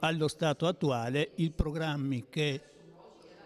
allo stato attuale i programmi che,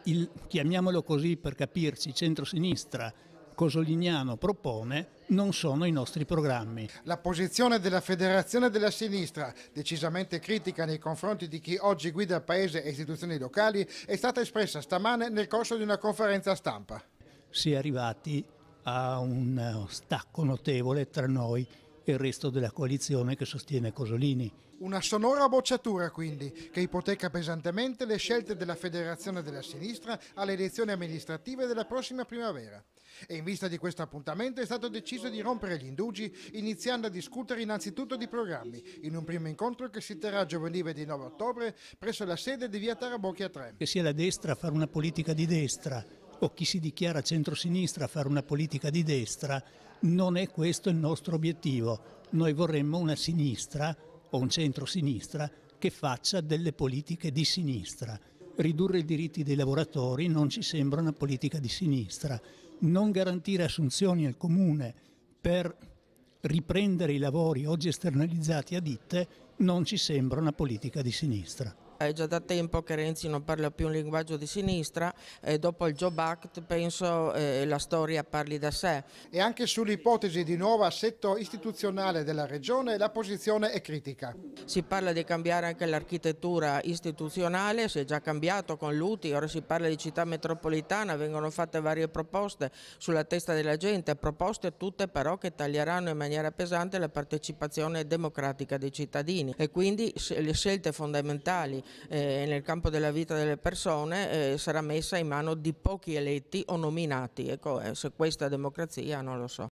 il, chiamiamolo così per capirsi, centrosinistra Cosoliniano propone non sono i nostri programmi. La posizione della Federazione della Sinistra, decisamente critica nei confronti di chi oggi guida il paese e istituzioni locali, è stata espressa stamane nel corso di una conferenza stampa. Si è arrivati a un stacco notevole tra noi il resto della coalizione che sostiene Cosolini. Una sonora bocciatura quindi, che ipoteca pesantemente le scelte della federazione della sinistra alle elezioni amministrative della prossima primavera. E in vista di questo appuntamento è stato deciso di rompere gli indugi, iniziando a discutere innanzitutto di programmi, in un primo incontro che si terrà giovedì 29 ottobre presso la sede di via Tarabocchi a 3. Che sia la destra a fare una politica di destra, o chi si dichiara centrosinistra a fare una politica di destra, non è questo il nostro obiettivo. Noi vorremmo una sinistra o un centrosinistra che faccia delle politiche di sinistra. Ridurre i diritti dei lavoratori non ci sembra una politica di sinistra. Non garantire assunzioni al comune per riprendere i lavori oggi esternalizzati a ditte non ci sembra una politica di sinistra è già da tempo che Renzi non parla più un linguaggio di sinistra e dopo il Job Act penso eh, la storia parli da sé. E anche sull'ipotesi di nuovo assetto istituzionale della Regione la posizione è critica. Si parla di cambiare anche l'architettura istituzionale, si è già cambiato con l'UTI, ora si parla di città metropolitana, vengono fatte varie proposte sulla testa della gente, proposte tutte però che taglieranno in maniera pesante la partecipazione democratica dei cittadini e quindi le scelte fondamentali eh, nel campo della vita delle persone eh, sarà messa in mano di pochi eletti o nominati. Ecco, eh, se questa è democrazia non lo so.